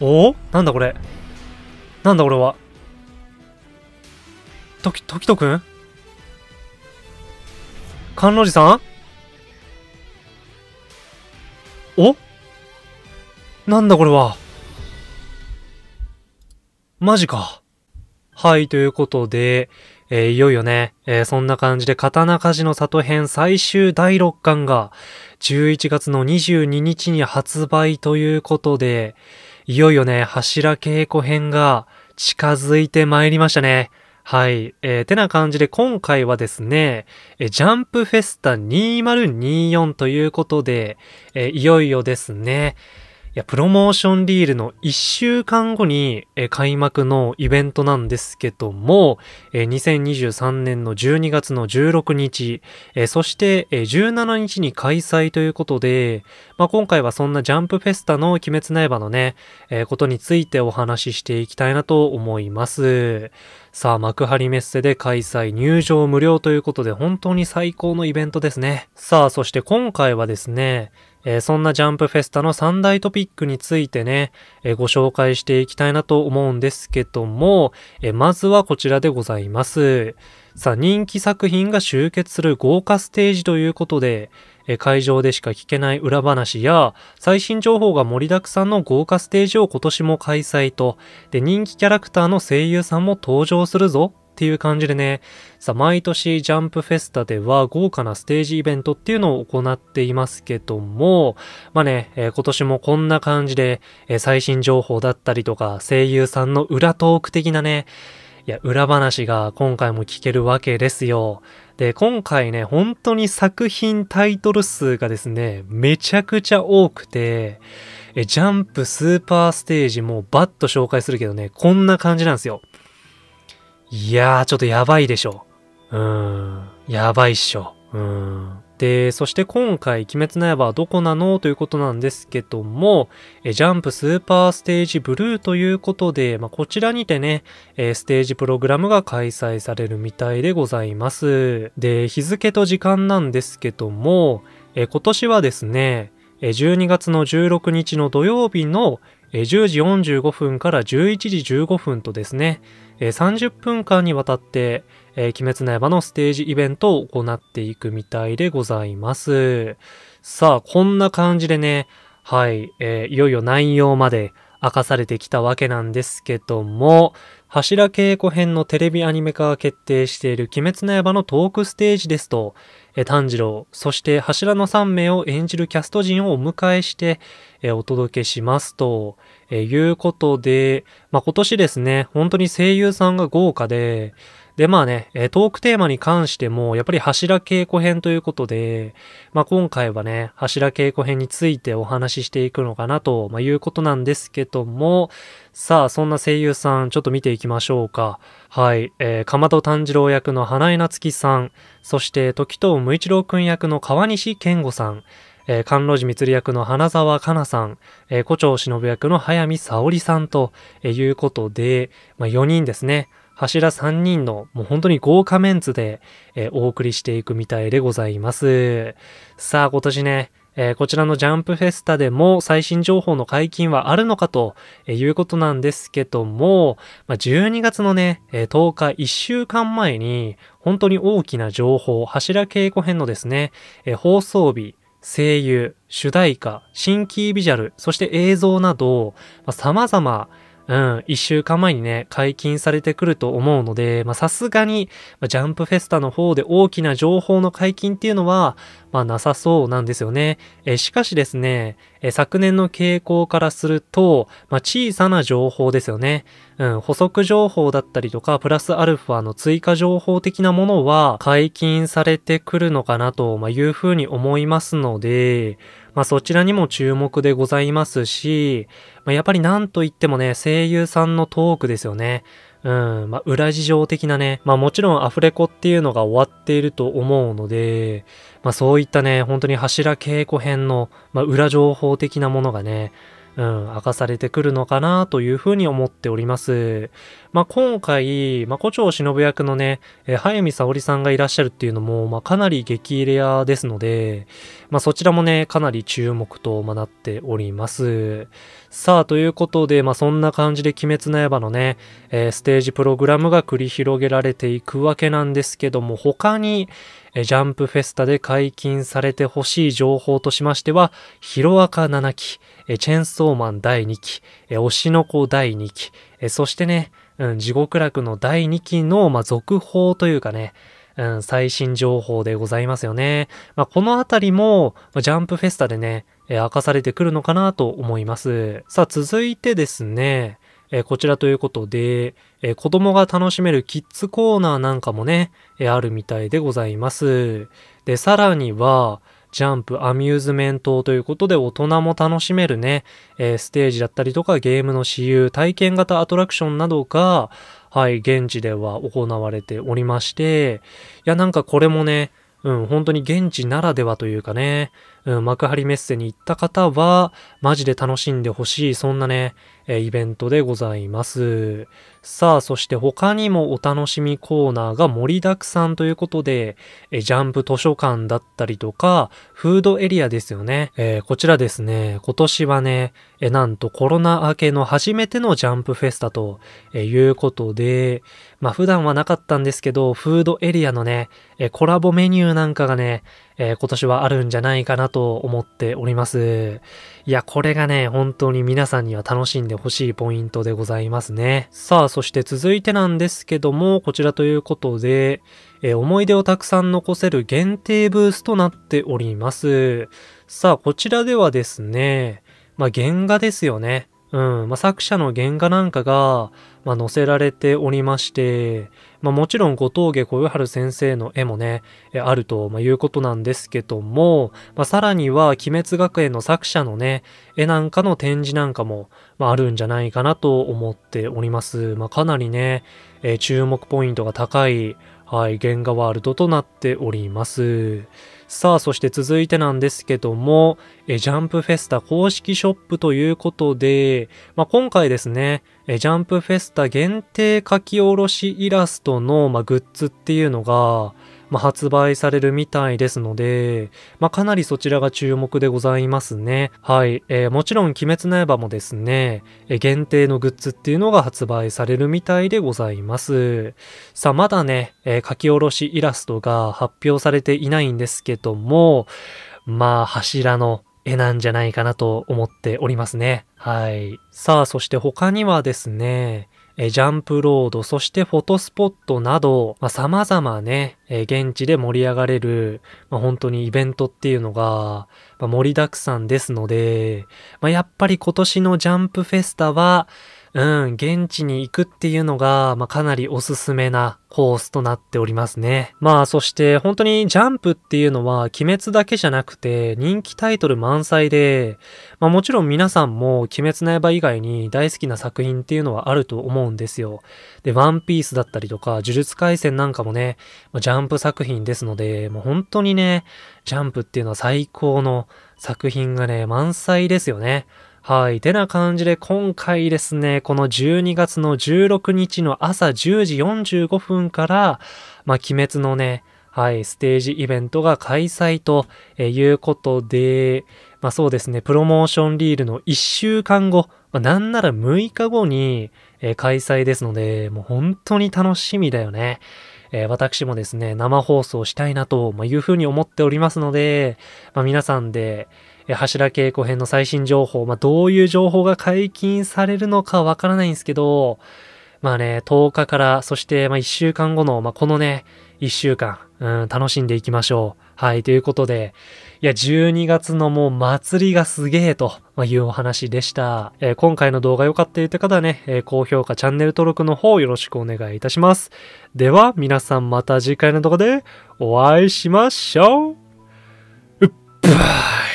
おおなんだこれなんだ俺はとき、ときとくん観音寺さんおなんだこれはマジか。はい、ということで、えー、いよいよね、えー、そんな感じで、刀鍛冶の里編最終第6巻が、11月の22日に発売ということで、いよいよね、柱稽古編が近づいてまいりましたね。はい。えー、てな感じで今回はですね、えジャンプフェスタ2024ということで、えいよいよですね、や、プロモーションリールの1週間後に、え開幕のイベントなんですけども、え2023年の12月の16日、えそして、え17日に開催ということで、まあ、今回はそんなジャンプフェスタの鬼滅の刃のね、えことについてお話ししていきたいなと思います。さあ、幕張メッセで開催、入場無料ということで、本当に最高のイベントですね。さあ、そして今回はですね、えー、そんなジャンプフェスタの3大トピックについてね、えー、ご紹介していきたいなと思うんですけども、えー、まずはこちらでございます。さあ、人気作品が集結する豪華ステージということで、え会場でしか聞けない裏話や、最新情報が盛りだくさんの豪華ステージを今年も開催と、で、人気キャラクターの声優さんも登場するぞっていう感じでね、さあ、毎年ジャンプフェスタでは豪華なステージイベントっていうのを行っていますけども、まあね、えー、今年もこんな感じで、えー、最新情報だったりとか、声優さんの裏トーク的なね、いや、裏話が今回も聞けるわけですよ。で、今回ね、本当に作品タイトル数がですね、めちゃくちゃ多くて、えジャンプスーパーステージもバッと紹介するけどね、こんな感じなんですよ。いやー、ちょっとやばいでしょう。ーん、やばいっしょ。うーん。で、そして今回、鬼滅の刃はどこなのということなんですけども、えジャンプスーパーステージブルーということで、まあ、こちらにてね、えステージプログラムが開催されるみたいでございます。で、日付と時間なんですけども、え今年はですね、12月の16日の土曜日の10時45分から11時15分とですね、30分間にわたって、鬼滅の刃のステージイベントを行っていくみたいでございます。さあ、こんな感じでね、はい、えー、いよいよ内容まで明かされてきたわけなんですけども、柱稽古編のテレビアニメ化が決定している鬼滅の刃のトークステージですと、炭治郎、そして柱の3名を演じるキャスト陣をお迎えしてお届けしますと、いうことで、まあ、今年ですね、本当に声優さんが豪華で、で、まあね、トークテーマに関しても、やっぱり柱稽古編ということで、まあ今回はね、柱稽古編についてお話ししていくのかなと、まあ、いうことなんですけども、さあ、そんな声優さん、ちょっと見ていきましょうか。はい、えー、かまど炭治郎役の花江夏樹さん、そして時藤無一郎くん役の川西健吾さん、えー、関路寺光役の花沢香菜さん、えー、胡蝶忍役の早見沙織さんと、えー、いうことで、まあ、4人ですね。柱3人のもう本当に豪華メンツで、えー、お送りしていくみたいでございます。さあ今年ね、えー、こちらのジャンプフェスタでも最新情報の解禁はあるのかということなんですけども、まあ、12月のね、えー、10日1週間前に本当に大きな情報、柱稽古編のですね、えー、放送日、声優、主題歌、新キービジュアル、そして映像など、まあ、様々、うん、一週間前にね、解禁されてくると思うので、まさすがに、ジャンプフェスタの方で大きな情報の解禁っていうのは、まあなさそうなんですよね。えしかしですね、え昨年の傾向からすると、まあ小さな情報ですよね。うん、補足情報だったりとか、プラスアルファの追加情報的なものは解禁されてくるのかなと、まあ、いうふうに思いますので、まあそちらにも注目でございますし、まあ、やっぱりなんといってもね、声優さんのトークですよね。うん、まあ裏事情的なね、まあもちろんアフレコっていうのが終わっていると思うので、まあそういったね、本当に柱稽古編の、まあ、裏情報的なものがね、うん、明かされてくるのかなというふうに思っております。まあ、今回、まあ、胡蝶忍役のね、えー、早見沙織さんがいらっしゃるっていうのも、まあ、かなり激レアですので、まあ、そちらもね、かなり注目と、まなっております。さあ、ということで、まあ、そんな感じで鬼滅の刃のね、えー、ステージプログラムが繰り広げられていくわけなんですけども、他に、えジャンプフェスタで解禁されてほしい情報としましては、ヒロアカ7期、えチェンソーマン第2期、え推しの子第2期、えそしてね、うん、地獄楽の第2期の、まあ、続報というかね、うん、最新情報でございますよね。まあ、このあたりも、ジャンプフェスタでね、え明かされてくるのかなと思います。さあ、続いてですね、えこちらということで、え子供が楽しめるキッズコーナーなんかもね、えあるみたいでございます。で、さらには、ジャンプ、アミューズメントということで大人も楽しめるね、えステージだったりとかゲームの私有、体験型アトラクションなどが、はい、現地では行われておりまして、いや、なんかこれもね、うん、本当に現地ならではというかね、うん、幕張メッセに行った方は、マジで楽しんでほしい、そんなね、えイベントでございます。さあ、そして他にもお楽しみコーナーが盛りだくさんということで、えジャンプ図書館だったりとか、フードエリアですよね。えー、こちらですね、今年はね、えなんとコロナ明けの初めてのジャンプフェスタと、えいうことで、まあ普段はなかったんですけど、フードエリアのね、えコラボメニューなんかがね、えー、今年はあるんじゃないかなと思っております。いや、これがね、本当に皆さんには楽しんでほしいポイントでございますね。さあ、そして続いてなんですけども、こちらということで、えー、思い出をたくさん残せる限定ブースとなっております。さあ、こちらではですね、まあ、原画ですよね。うん、まあ、作者の原画なんかが、まあ、載せられておりまして、まあ、もちろん、小峠小夜春先生の絵もね、あると、まいうことなんですけども、まさらには、鬼滅学園の作者のね、絵なんかの展示なんかも、まあ、るんじゃないかなと思っております。まかなりね、え注目ポイントが高い、はい、原画ワールドとなっております。さあ、そして続いてなんですけども、えジャンプフェスタ公式ショップということで、まあ、今回ですね、えジャンプフェスタ限定書き下ろしイラストの、まあ、グッズっていうのが、まあ、発売されるみたいですので、まあ、かなりそちらが注目でございますね。はい。えー、もちろん、鬼滅の刃もですね、えー、限定のグッズっていうのが発売されるみたいでございます。さあ、まだね、えー、書き下ろしイラストが発表されていないんですけども、まあ、柱の絵なんじゃないかなと思っておりますね。はい。さあ、そして他にはですね、えジャンプロード、そしてフォトスポットなど、まあ、様々ね、え現地で盛り上がれる、まあ、本当にイベントっていうのが、ま盛りだくさんですので、まあ、やっぱり今年のジャンプフェスタは、うん、現地に行くっていうのが、まあ、かなりおすすめなコースとなっておりますね。まあそして本当にジャンプっていうのは鬼滅だけじゃなくて人気タイトル満載で、まあもちろん皆さんも鬼滅の刃以外に大好きな作品っていうのはあると思うんですよ。で、ワンピースだったりとか呪術廻戦なんかもね、まあ、ジャンプ作品ですので、もう本当にね、ジャンプっていうのは最高の作品がね、満載ですよね。はい。てな感じで今回ですね、この12月の16日の朝10時45分から、まあ、鬼滅のね、はい、ステージイベントが開催ということで、まあそうですね、プロモーションリールの1週間後、まあ、なんなら6日後に開催ですので、もう本当に楽しみだよね。えー、私もですね、生放送したいなというふうに思っておりますので、まあ、皆さんで、柱稽古編の最新情報、まあ、どういう情報が解禁されるのかわからないんですけど、まあね、10日から、そしてま1週間後の、まあ、このね、1週間、うん、楽しんでいきましょう。はい、ということで、いや、12月のもう祭りがすげえというお話でした。えー、今回の動画良かったという方はね、えー、高評価、チャンネル登録の方よろしくお願いいたします。では、皆さんまた次回の動画でお会いしましょううっばー